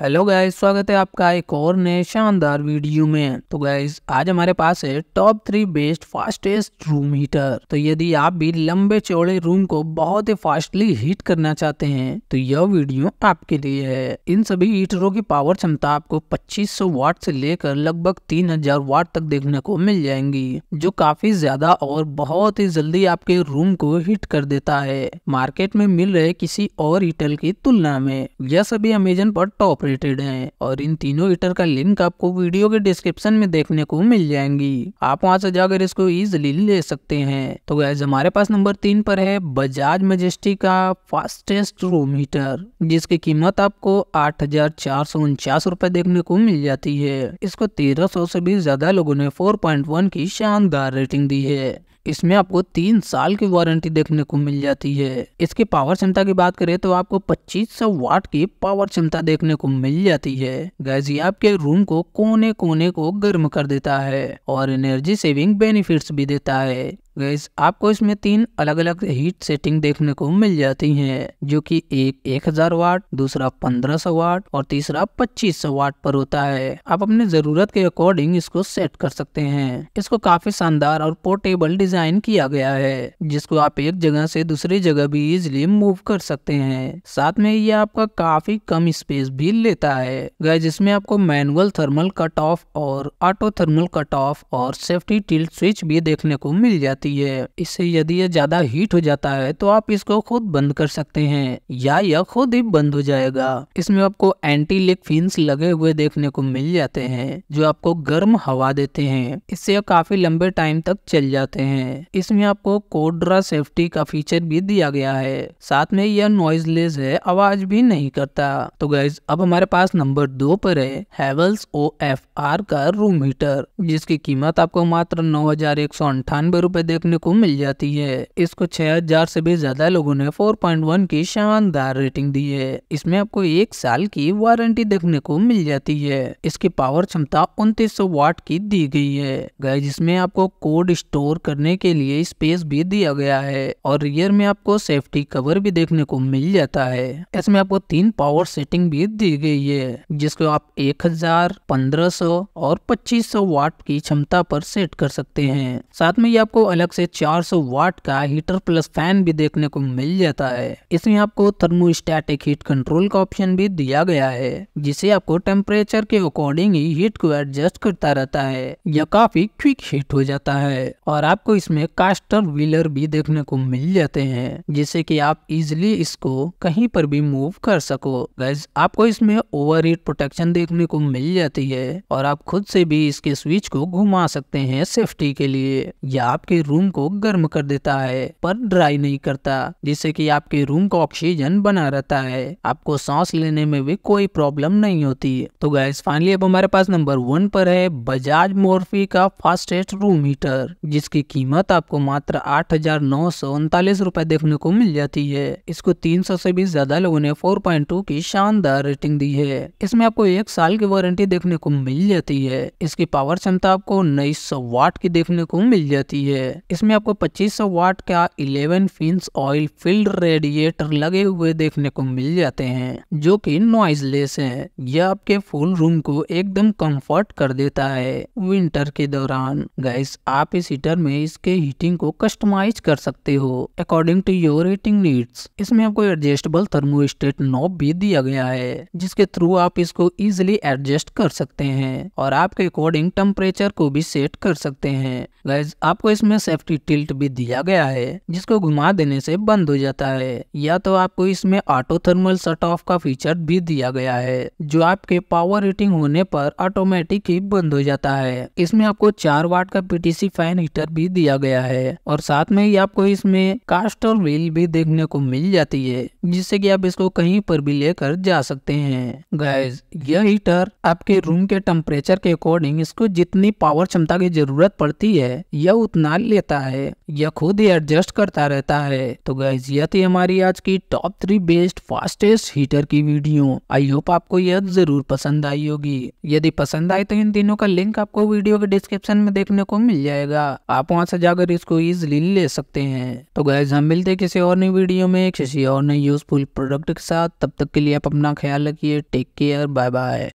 hello guys स्वागत है आपका एक और नए शानदार वीडियो में तो गाइस आज हमारे पास है top three best fastest room heater तो यदि आप भी लंबे चौड़े रूम को बहुत ही फास्टली हीट करना चाहते हैं तो यह वीडियो आपके लिए है इन सभी हीटरों की पावर क्षमता आपको 2500 वाट से लेकर लगभग 3000 वाट तक देखने को मिल जाएंगी जो काफी ज्यादा और बहुत ही जल्दी आपके रूम को हीट कर देता है मार्केट में मिल रहे किसी और हीटर की तुलना में यह सभी अमेजन पर टॉप इंटरप्रेटेड हैं और इन तीनों हीटर का लिंक आपको वीडियो के डिस्क्रिप्शन में देखने को मिल जाएंगी आप वहाँ से जाकर इसको इजिली ले सकते हैं तो गैस हमारे पास नंबर तीन पर है बजाज मजेस्टी का फास्टेस्ट रूम हीटर जिसकी कीमत आपको आठ हजार चार सौ उनचास रूपए देखने को मिल जाती है इसको तेरह सौ से भी ज्यादा लोगों ने फोर पॉइंट वन की शानदार रेटिंग दी है इसमें आपको तीन साल की वारंटी देखने को मिल जाती है इसकी पावर क्षमता की बात करें तो आपको 2500 वाट की पावर क्षमता देखने को मिल जाती है गैस ये आपके रूम को कोने कोने को गर्म कर देता है और एनर्जी सेविंग बेनिफिट्स भी देता है गैस आपको इसमें तीन अलग अलग हीट सेटिंग देखने को मिल जाती हैं जो कि एक एक हजार वाट दूसरा पंद्रह सौ वाट और तीसरा पच्चीस सौ वाट पर होता है आप अपने जरूरत के अकॉर्डिंग इसको सेट कर सकते हैं इसको काफी शानदार और पोर्टेबल डिजाइन किया गया है जिसको आप एक जगह से दूसरी जगह भी इजिली मूव कर सकते हैं साथ में ये आपका काफी कम स्पेस भी लेता है गैस इसमें आपको मैनुअल थर्मल कट ऑफ और ऑटो थर्मल कट ऑफ और सेफ्टी टिल स्विच भी देखने को मिल जाती जाती है इससे यदि यह ज़्यादा हीट हो जाता है तो आप इसको खुद बंद कर सकते हैं या यह खुद ही बंद हो जाएगा इसमें आपको एंटी लिक फिन्स लगे हुए देखने को मिल जाते हैं जो आपको गर्म हवा देते हैं इससे यह काफी लंबे टाइम तक चल जाते हैं इसमें आपको कोड्रा सेफ्टी का फीचर भी दिया गया है साथ में यह नॉइजलेस है आवाज भी नहीं करता तो गैस अब हमारे पास नंबर दो पर है हैवल्स ओ एफ आर का रूम हीटर जिसकी कीमत आपको मात्र नौ हजार एक सौ अंठानवे रूपए देखने को मिल जाती है इसको छह हजार से भी ज्यादा लोगों ने 4.1 की शानदार रेटिंग दी है इसमें आपको एक साल की वारंटी देखने को मिल जाती है इसकी पावर क्षमता उन्तीस वाट की दी गई है गाय जिसमें आपको कोड स्टोर करने के लिए स्पेस भी दिया गया है और रियर में आपको सेफ्टी कवर भी देखने को मिल जाता है इसमें आपको तीन पावर सेटिंग भी दी गई है जिसको आप एक हजार पंद्रह सौ और पच्चीस सौ वाट की क्षमता पर सेट कर सकते हैं साथ में ये आपको अलग अलग से 400 वाट का हीटर प्लस फैन भी देखने को मिल जाता है इसमें आपको थर्मोस्टैटिक हीट कंट्रोल का ऑप्शन भी दिया गया है जिसे आपको टेम्परेचर के अकॉर्डिंग ही हीट को एडजस्ट करता रहता है यह काफी क्विक हीट हो जाता है और आपको इसमें कास्टर व्हीलर भी देखने को मिल जाते हैं जिससे की आप इजिली इसको कहीं पर भी मूव कर सको गैस आपको इसमें ओवर हीट प्रोटेक्शन देखने को मिल जाती है और आप खुद से भी इसके स्विच को घुमा सकते हैं सेफ्टी के लिए या आपके रूम रूम को गर्म कर देता है पर ड्राई नहीं करता जिससे कि आपके रूम का ऑक्सीजन बना रहता है आपको सांस लेने में भी कोई प्रॉब्लम नहीं होती तो गैस फाइनली अब हमारे पास नंबर वन पर है बजाज मोर्फी का फास्टेस्ट रूम हीटर जिसकी कीमत आपको मात्र आठ हजार नौ सौ उनतालीस रूपए देखने को मिल जाती है इसको तीन सौ से भी ज्यादा लोगों ने फोर पॉइंट टू की शानदार रेटिंग दी है इसमें आपको एक साल की वारंटी देखने को मिल जाती है इसकी पावर क्षमता आपको उन्नीस सौ वाट की देखने को मिल जाती है इसमें आपको 2500 वाट का 11 फिंस ऑयल फिल्ड रेडिएटर लगे हुए देखने को मिल जाते हैं जो कि नॉइजलेस है यह आपके फुल रूम को एकदम कंफर्ट कर देता है विंटर के दौरान गैस आप इस हीटर में इसके हीटिंग को कस्टमाइज कर सकते हो according to your heating needs इसमें आपको एडजस्टेबल थर्मो नॉब भी दिया गया है जिसके थ्रू आप इसको इजिली एडजस्ट कर सकते हैं और आपके अकॉर्डिंग टेम्परेचर को भी सेट कर सकते हैं गैस आपको इसमें सेफ्टी टिल्ट भी दिया गया है जिसको घुमा देने से बंद हो जाता है या तो आपको इसमें ऑटो थर्मल शट ऑफ का फीचर भी दिया गया है जो आपके पावर रेटिंग होने पर ऑटोमेटिक ही बंद हो जाता है इसमें आपको चार वाट का पीटीसी फैन हीटर भी दिया गया है और साथ में ही आपको इसमें कास्टर व्हील भी देखने को मिल जाती है जिससे की आप इसको कहीं पर भी लेकर जा सकते हैं गैस यह हीटर आपके रूम के टेम्परेचर के अकॉर्डिंग इसको जितनी पावर क्षमता की जरूरत पड़ती है यह उतना ले लेता है या खुद ही एडजस्ट करता रहता है तो गैस यह थी हमारी आज की top three best fastest heater की वीडियो आई होप आपको यह जरूर पसंद आई होगी यदि पसंद आए तो इन तीनों का लिंक आपको वीडियो के डिस्क्रिप्शन में देखने को मिल जाएगा आप वहाँ से जाकर इसको इजिली ले सकते हैं तो गैस हम मिलते किसी और नई वीडियो में किसी और नई यूजफुल प्रोडक्ट के साथ तब तक के लिए आप अपना ख्याल रखिए टेक केयर बाय बाय